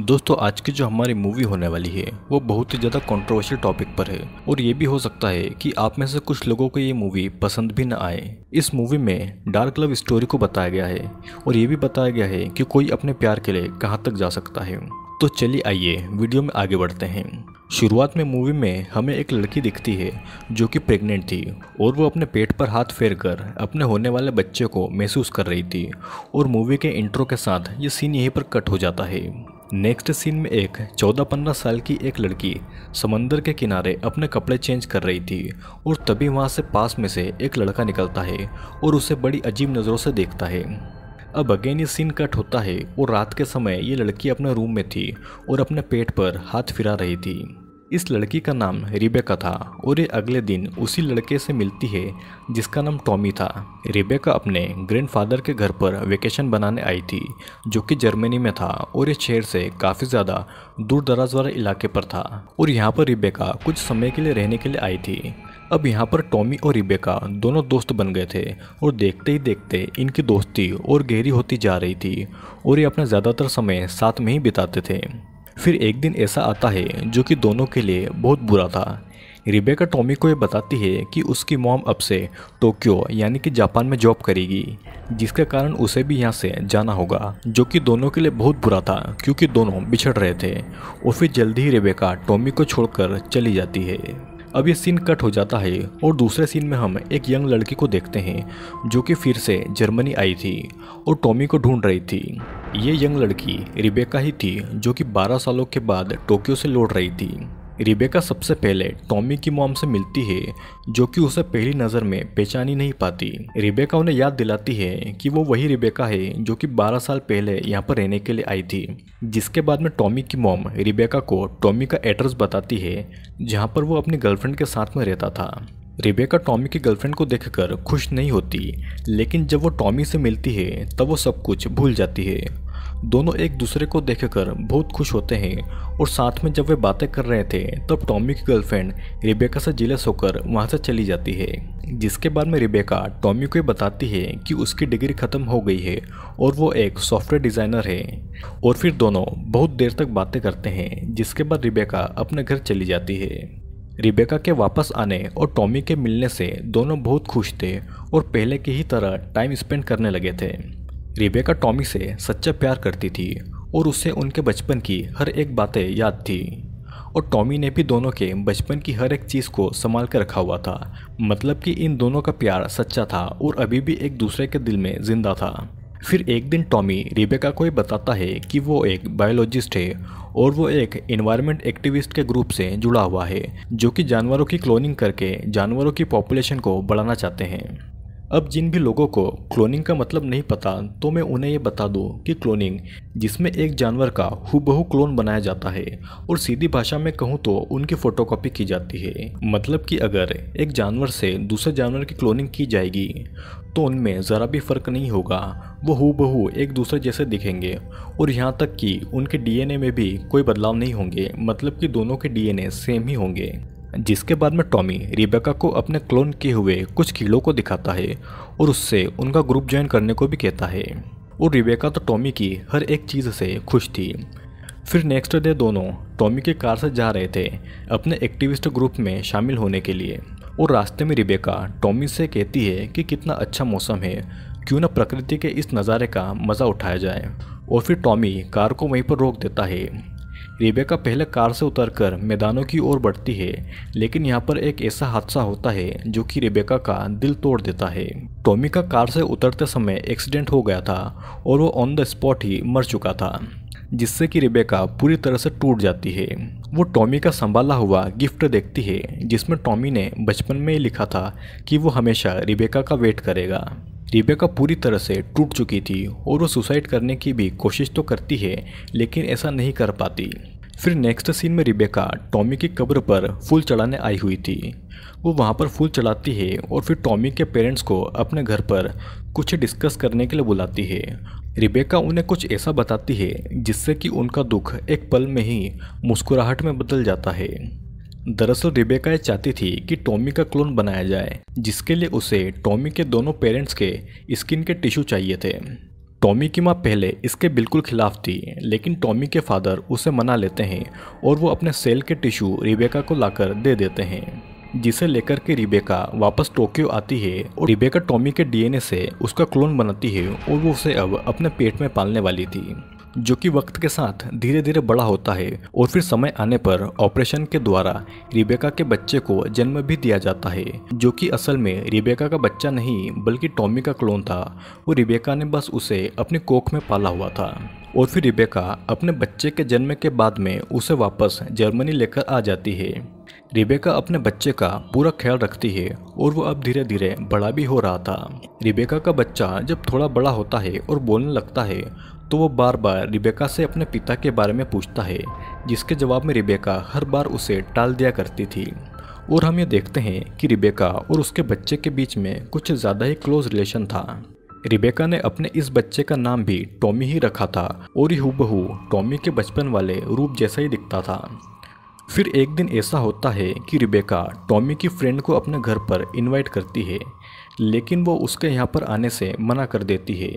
दोस्तों आज की जो हमारी मूवी होने वाली है वो बहुत ही ज़्यादा कंट्रोवर्शियल टॉपिक पर है और ये भी हो सकता है कि आप में से कुछ लोगों को ये मूवी पसंद भी ना आए इस मूवी में डार्क लव स्टोरी को बताया गया है और ये भी बताया गया है कि कोई अपने प्यार के लिए कहाँ तक जा सकता है तो चलिए आइए वीडियो में आगे बढ़ते हैं शुरुआत में मूवी में हमें एक लड़की दिखती है जो कि प्रेग्नेंट थी और वो अपने पेट पर हाथ फेर कर अपने होने वाले बच्चे को महसूस कर रही थी और मूवी के इंट्रो के साथ ये सीन यहीं पर कट हो जाता है नेक्स्ट सीन में एक 14-15 साल की एक लड़की समंदर के किनारे अपने कपड़े चेंज कर रही थी और तभी वहाँ से पास में से एक लड़का निकलता है और उसे बड़ी अजीब नज़रों से देखता है अब अगेन ये सीन कट होता है और रात के समय ये लड़की अपने रूम में थी और अपने पेट पर हाथ फिरा रही थी इस लड़की का नाम रिबेका था और ये अगले दिन उसी लड़के से मिलती है जिसका नाम टॉमी था रिबेका अपने ग्रैंडफादर के घर पर वेकेशन बनाने आई थी जो कि जर्मनी में था और ये शहर से काफ़ी ज़्यादा दूर दराज वाले इलाके पर था और यहाँ पर रिबेका कुछ समय के लिए रहने के लिए आई थी अब यहाँ पर टॉमी और रिबेका दोनों दोस्त बन गए थे और देखते ही देखते इनकी दोस्ती और गहरी होती जा रही थी और ये अपना ज़्यादातर समय साथ में ही बिताते थे फिर एक दिन ऐसा आता है जो कि दोनों के लिए बहुत बुरा था रिबेका टॉमी को ये बताती है कि उसकी मॉम अब से टोक्यो यानी कि जापान में जॉब करेगी जिसके कारण उसे भी यहाँ से जाना होगा जो कि दोनों के लिए बहुत बुरा था क्योंकि दोनों बिछड़ रहे थे और फिर जल्दी ही रिबेका टॉमी को छोड़कर चली जाती है अब ये सीन कट हो जाता है और दूसरे सीन में हम एक यंग लड़की को देखते हैं जो कि फिर से जर्मनी आई थी और टॉमी को ढूंढ रही थी ये यंग लड़की रिबेका ही थी जो कि 12 सालों के बाद टोक्यो से लौट रही थी रिबेका सबसे पहले टॉमी की मोम से मिलती है जो कि उसे पहली नज़र में पहचानी नहीं पाती रिबेका उन्हें याद दिलाती है कि वो वही रिबेका है जो कि 12 साल पहले यहाँ पर रहने के लिए आई थी जिसके बाद में टॉमी की मोम रिबेका को टॉमी का एड्रेस बताती है जहाँ पर वो अपनी गर्लफ्रेंड के साथ में रहता था रिबेका टॉमी की गर्लफ्रेंड को देखकर खुश नहीं होती लेकिन जब वो टॉमी से मिलती है तब वो सब कुछ भूल जाती है दोनों एक दूसरे को देखकर बहुत खुश होते हैं और साथ में जब वे बातें कर रहे थे तब टॉमी की गर्लफ्रेंड रिबेका से जिलस होकर वहाँ से चली जाती है जिसके बाद में रिबेका टॉमी को बताती है कि उसकी डिग्री ख़त्म हो गई है और वो एक सॉफ्टवेयर डिज़ाइनर है और फिर दोनों बहुत देर तक बातें करते हैं जिसके बाद रिबेका अपने घर चली जाती है रिबेका के वापस आने और टॉमी के मिलने से दोनों बहुत खुश थे और पहले की ही तरह टाइम स्पेंड करने लगे थे रिबेका टॉमी से सच्चा प्यार करती थी और उसे उनके बचपन की हर एक बातें याद थी और टॉमी ने भी दोनों के बचपन की हर एक चीज़ को संभाल कर रखा हुआ था मतलब कि इन दोनों का प्यार सच्चा था और अभी भी एक दूसरे के दिल में जिंदा था फिर एक दिन टॉमी रिबेका को बताता है कि वो एक बायोलॉजिस्ट है और वो एक इन्वायरमेंट एक्टिविस्ट के ग्रुप से जुड़ा हुआ है जो कि जानवरों की क्लोनिंग करके जानवरों की पॉपुलेशन को बढ़ाना चाहते हैं अब जिन भी लोगों को क्लोनिंग का मतलब नहीं पता तो मैं उन्हें ये बता दूँ कि क्लोनिंग जिसमें एक जानवर का हुबहू क्लोन बनाया जाता है और सीधी भाषा में कहूँ तो उनकी फोटोकॉपी की जाती है मतलब कि अगर एक जानवर से दूसरे जानवर की क्लोनिंग की जाएगी तो उनमें ज़रा भी फ़र्क नहीं होगा वो हु एक दूसरे जैसे दिखेंगे और यहाँ तक कि उनके डीएनए में भी कोई बदलाव नहीं होंगे मतलब कि दोनों के डीएनए सेम ही होंगे जिसके बाद में टॉमी रिबेका को अपने क्लोन किए हुए कुछ कीड़ों को दिखाता है और उससे उनका ग्रुप ज्वाइन करने को भी कहता है और रिबेका तो टॉमी की हर एक चीज़ से खुश थी फिर नेक्स्ट डे दोनों टॉमी की कार से जा रहे थे अपने एक्टिविस्ट ग्रुप में शामिल होने के लिए और रास्ते में रिबेका टॉमी से कहती है कि कितना अच्छा मौसम है क्यों ना प्रकृति के इस नज़ारे का मज़ा उठाया जाए और फिर टॉमी कार को वहीं पर रोक देता है का पहले कार से उतरकर मैदानों की ओर बढ़ती है लेकिन यहाँ पर एक ऐसा हादसा होता है जो कि रेबिका का दिल तोड़ देता है टॉमी का कार से उतरते समय एक्सीडेंट हो गया था और वो ऑन द स्पॉट ही मर चुका था जिससे कि रिबेका पूरी तरह से टूट जाती है वो टॉमी का संभाला हुआ गिफ्ट देखती है जिसमें टॉमी ने बचपन में ही लिखा था कि वो हमेशा रिबेका का वेट करेगा रिबेका पूरी तरह से टूट चुकी थी और वो सुसाइड करने की भी कोशिश तो करती है लेकिन ऐसा नहीं कर पाती फिर नेक्स्ट सीन में रिबेका टॉमी की कब्र पर फूल चढ़ाने आई हुई थी वो वहाँ पर फूल चढ़ाती है और फिर टॉमी के पेरेंट्स को अपने घर पर कुछ डिस्कस करने के लिए बुलाती है रिबेका उन्हें कुछ ऐसा बताती है जिससे कि उनका दुख एक पल में ही मुस्कुराहट में बदल जाता है दरअसल रिबेका ये चाहती थी कि टॉमी का क्लोन बनाया जाए जिसके लिए उसे टॉमी के दोनों पेरेंट्स के स्किन के टिश्यू चाहिए थे टॉमी की माँ पहले इसके बिल्कुल खिलाफ थी लेकिन टॉमी के फादर उसे मना लेते हैं और वो अपने सेल के टिश्यू रिबेका को लाकर दे देते हैं जिसे लेकर के रिबेका वापस टोक्यो आती है और रिबेका टॉमी के डीएनए से उसका क्लोन बनाती है और वो उसे अब अपने पेट में पालने वाली थी जो कि वक्त के साथ धीरे धीरे बड़ा होता है और फिर समय आने पर ऑपरेशन के द्वारा रिबेका के बच्चे को जन्म भी दिया जाता है जो कि असल में रिबेका का बच्चा नहीं बल्कि टॉमी का क्लोन था और रिबेका ने बस उसे अपने कोख में पाला हुआ था और फिर रिबेका अपने बच्चे के जन्म के बाद में उसे वापस जर्मनी लेकर आ जाती है रिबेका अपने बच्चे का पूरा ख्याल रखती है और वो अब धीरे धीरे बड़ा भी हो रहा था रिबेका का बच्चा जब थोड़ा बड़ा होता है और बोलने लगता है तो वो बार बार रिबेका से अपने पिता के बारे में पूछता है जिसके जवाब में रिबेका हर बार उसे टाल दिया करती थी और हम ये देखते हैं कि रिबेका और उसके बच्चे के बीच में कुछ ज़्यादा ही क्लोज रिलेशन था रिबेका ने अपने इस बच्चे का नाम भी टॉमी ही रखा था और ये हूबहू टॉमी के बचपन वाले रूप जैसा ही दिखता था फिर एक दिन ऐसा होता है कि रिबेका टॉमी की फ्रेंड को अपने घर पर इनवाइट करती है लेकिन वो उसके यहाँ पर आने से मना कर देती है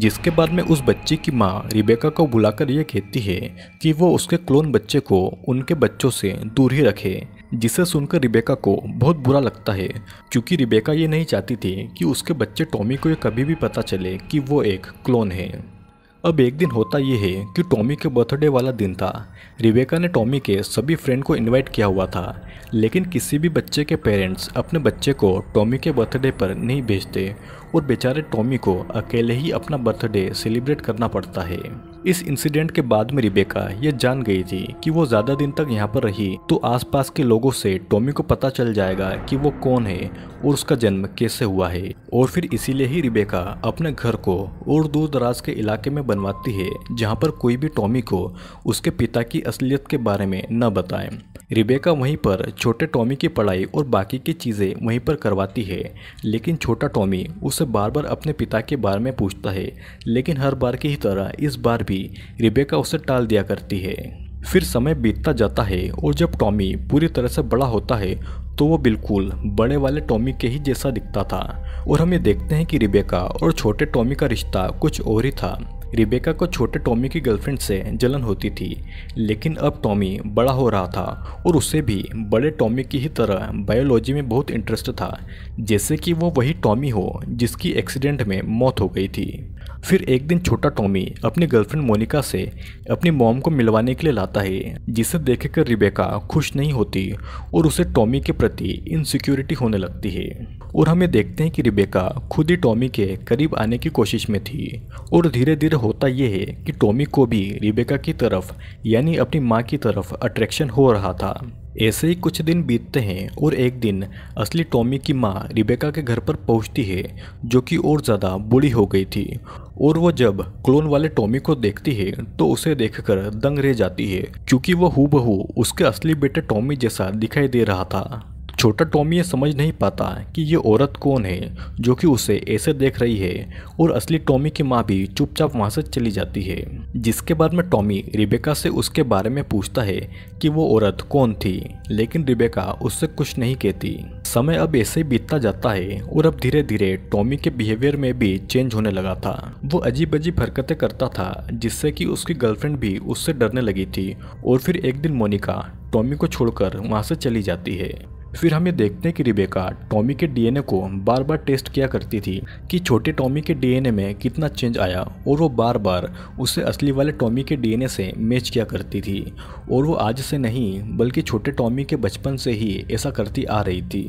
जिसके बाद में उस बच्चे की माँ रिबेका को बुलाकर यह कहती है कि वो उसके क्लोन बच्चे को उनके बच्चों से दूर ही रखे जिसे सुनकर रिबेका को बहुत बुरा लगता है क्योंकि रिबेका ये नहीं चाहती थी कि उसके बच्चे टॉमी को ये कभी भी पता चले कि वो एक क्लोन है अब एक दिन होता यह है कि टॉमी के बर्थडे वाला दिन था रिबेका ने टॉमी के सभी फ्रेंड को इनवाइट किया हुआ था लेकिन किसी भी बच्चे के पेरेंट्स अपने बच्चे को टॉमी के बर्थडे पर नहीं भेजते और बेचारे टॉमी को अकेले ही अपना बर्थडे सेलिब्रेट करना पड़ता है इस इंसिडेंट के बाद में रिबेका ये जान गई थी कि वो ज़्यादा दिन तक यहाँ पर रही तो आसपास के लोगों से टॉमी को पता चल जाएगा कि वो कौन है और उसका जन्म कैसे हुआ है और फिर इसीलिए ही रिबेका अपने घर को और दूर दराज के इलाके में बनवाती है जहाँ पर कोई भी टॉमी को उसके पिता की असलियत के बारे में न बताए रिबेका वहीं पर छोटे टॉमी की पढ़ाई और बाकी की चीज़ें वहीं पर करवाती है लेकिन छोटा टॉमी उसे बार बार अपने पिता के बारे में पूछता है लेकिन हर बार की ही तरह इस बार भी रिबेका उसे टाल दिया करती है फिर समय बीतता जाता है और जब टॉमी पूरी तरह से बड़ा होता है तो वो बिल्कुल बड़े वाले टॉमी के ही जैसा दिखता था और हम ये देखते हैं कि रिबेका और छोटे टॉमी का रिश्ता कुछ और ही था रिबेका को छोटे टॉमी की गर्लफ्रेंड से जलन होती थी लेकिन अब टॉमी बड़ा हो रहा था और उसे भी बड़े टॉमी की ही तरह बायोलॉजी में बहुत इंटरेस्ट था जैसे कि वो वही टॉमी हो जिसकी एक्सीडेंट में मौत हो गई थी फिर एक दिन छोटा टॉमी अपनी गर्लफ्रेंड मोनिका से अपनी मॉम को मिलवाने के लिए लाता है जिसे देखकर रिबेका खुश नहीं होती और उसे टॉमी के प्रति इनसिक्योरिटी होने लगती है और हमें देखते हैं कि रिबेका खुद ही टॉमी के करीब आने की कोशिश में थी और धीरे धीरे होता यह है कि टॉमी को भी रिबेका की तरफ यानी अपनी माँ की तरफ अट्रैक्शन हो रहा था ऐसे ही कुछ दिन बीतते हैं और एक दिन असली टॉमी की माँ रिबेका के घर पर पहुँचती है जो कि और ज़्यादा बूढ़ी हो गई थी और वो जब क्लोन वाले टॉमी को देखती है तो उसे देखकर दंग रह जाती है क्योंकि वो हूबहू उसके असली बेटे टॉमी जैसा दिखाई दे रहा था छोटा टॉमी ये समझ नहीं पाता कि ये औरत कौन है जो कि उसे ऐसे देख रही है और असली टॉमी की माँ भी चुपचाप वहाँ से चली जाती है जिसके बाद में टॉमी रिबेका से उसके बारे में पूछता है कि वो औरत कौन थी लेकिन रिबेका उससे कुछ नहीं कहती समय अब ऐसे बीतता जाता है और अब धीरे धीरे टॉमी के बिहेवियर में भी चेंज होने लगा था वो अजीब अजीब हरकतें करता था जिससे कि उसकी गर्लफ्रेंड भी उससे डरने लगी थी और फिर एक दिन मोनिका टॉमी को छोड़कर वहाँ से चली जाती है फिर हम ये देखते हैं कि रिबेका टॉमी के डीएनए को बार बार टेस्ट किया करती थी कि छोटे टॉमी के डीएनए में कितना चेंज आया और वो बार बार उसे असली वाले टॉमी के डीएनए से मैच किया करती थी और वो आज से नहीं बल्कि छोटे टॉमी के बचपन से ही ऐसा करती आ रही थी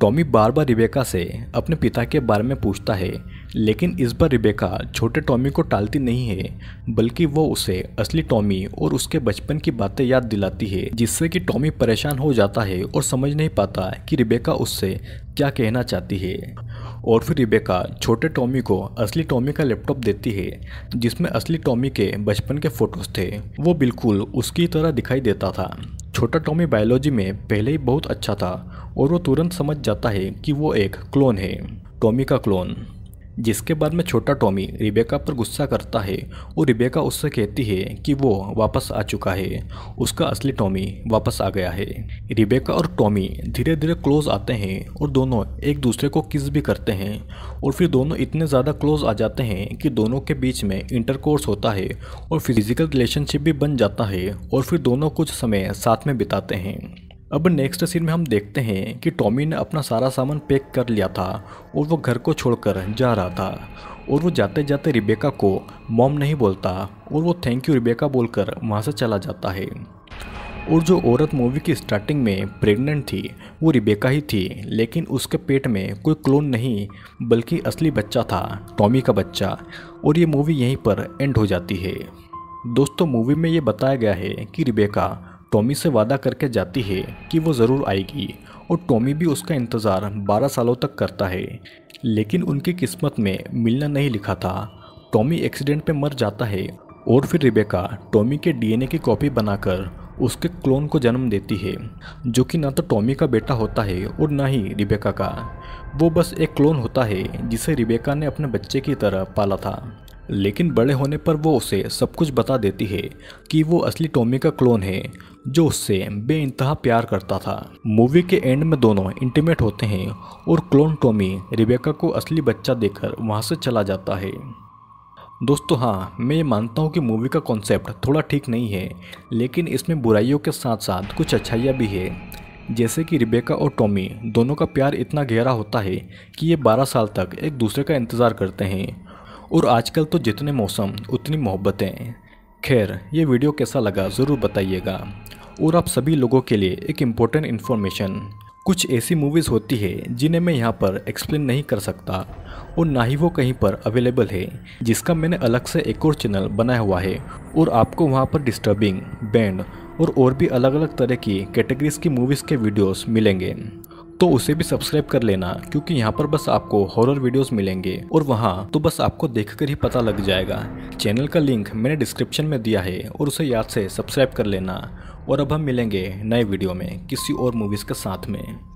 टॉमी बार बार रिबेका से अपने पिता के बारे में पूछता है लेकिन इस बार रिबेका छोटे टॉमी को टालती नहीं है बल्कि वो उसे असली टॉमी और उसके बचपन की बातें याद दिलाती है जिससे कि टॉमी परेशान हो जाता है और समझ नहीं पाता कि रिबेका उससे क्या कहना चाहती है और फिर रिबेका छोटे टॉमी को असली टॉमी का लैपटॉप देती है जिसमें असली टॉमी के बचपन के फ़ोटोज़ थे वो बिल्कुल उसकी तरह दिखाई देता था छोटा टॉमी बायोलॉजी में पहले ही बहुत अच्छा था और वो तुरंत समझ जाता है कि वो एक क्लोन है टॉमी का क्लोन जिसके बाद में छोटा टॉमी रिबेका पर गुस्सा करता है और रिबेका उससे कहती है कि वो वापस आ चुका है उसका असली टॉमी वापस आ गया है रिबेका और टॉमी धीरे धीरे क्लोज आते हैं और दोनों एक दूसरे को किस भी करते हैं और फिर दोनों इतने ज़्यादा क्लोज आ जाते हैं कि दोनों के बीच में इंटरकोर्स होता है और फिजिकल रिलेशनशिप भी बन जाता है और फिर दोनों कुछ समय साथ में बिताते हैं अब नेक्स्ट सीन में हम देखते हैं कि टॉमी ने अपना सारा सामान पैक कर लिया था और वो घर को छोड़कर जा रहा था और वो जाते जाते रिबेका को मॉम नहीं बोलता और वो थैंक यू रिबेका बोलकर वहाँ से चला जाता है और जो औरत मूवी की स्टार्टिंग में प्रेग्नेंट थी वो रिबेका ही थी लेकिन उसके पेट में कोई क्लोन नहीं बल्कि असली बच्चा था टॉमी का बच्चा और ये मूवी यहीं पर एंड हो जाती है दोस्तों मूवी में ये बताया गया है कि रिबेका टॉमी से वादा करके जाती है कि वो ज़रूर आएगी और टॉमी भी उसका इंतज़ार 12 सालों तक करता है लेकिन उनकी किस्मत में मिलना नहीं लिखा था टॉमी एक्सीडेंट में मर जाता है और फिर रिबेका टॉमी के डीएनए की कॉपी बनाकर उसके क्लोन को जन्म देती है जो कि ना तो टॉमी का बेटा होता है और ना ही रिबेका का वो बस एक क्लोन होता है जिसे रिबेका ने अपने बच्चे की तरह पाला था लेकिन बड़े होने पर वो उसे सब कुछ बता देती है कि वो असली टॉमी का क्लोन है जो उससे बे प्यार करता था मूवी के एंड में दोनों इंटीमेट होते हैं और क्लोन टॉमी रिबेका को असली बच्चा देकर वहाँ से चला जाता है दोस्तों हाँ मैं ये मानता हूँ कि मूवी का कॉन्सेप्ट थोड़ा ठीक नहीं है लेकिन इसमें बुराइयों के साथ साथ कुछ अच्छाइयाँ भी है जैसे कि रिबेका और टॉमी दोनों का प्यार इतना गहरा होता है कि ये 12 साल तक एक दूसरे का इंतज़ार करते हैं और आजकल तो जितने मौसम उतनी मोहब्बतें खैर ये वीडियो कैसा लगा ज़रूर बताइएगा और आप सभी लोगों के लिए एक इम्पोर्टेंट इन्फॉर्मेशन कुछ ऐसी मूवीज़ होती है जिन्हें मैं यहाँ पर एक्सप्लेन नहीं कर सकता और ना ही वो कहीं पर अवेलेबल है जिसका मैंने अलग से एक और चैनल बनाया हुआ है और आपको वहाँ पर डिस्टर्बिंग बैंड और और भी अलग अलग तरह की कैटेगरीज की मूवीज़ के वीडियोस मिलेंगे तो उसे भी सब्सक्राइब कर लेना क्योंकि यहाँ पर बस आपको हॉरर वीडियोस मिलेंगे और वहाँ तो बस आपको देखकर ही पता लग जाएगा चैनल का लिंक मैंने डिस्क्रिप्शन में दिया है और उसे याद से सब्सक्राइब कर लेना और अब हम मिलेंगे नए वीडियो में किसी और मूवीज़ के साथ में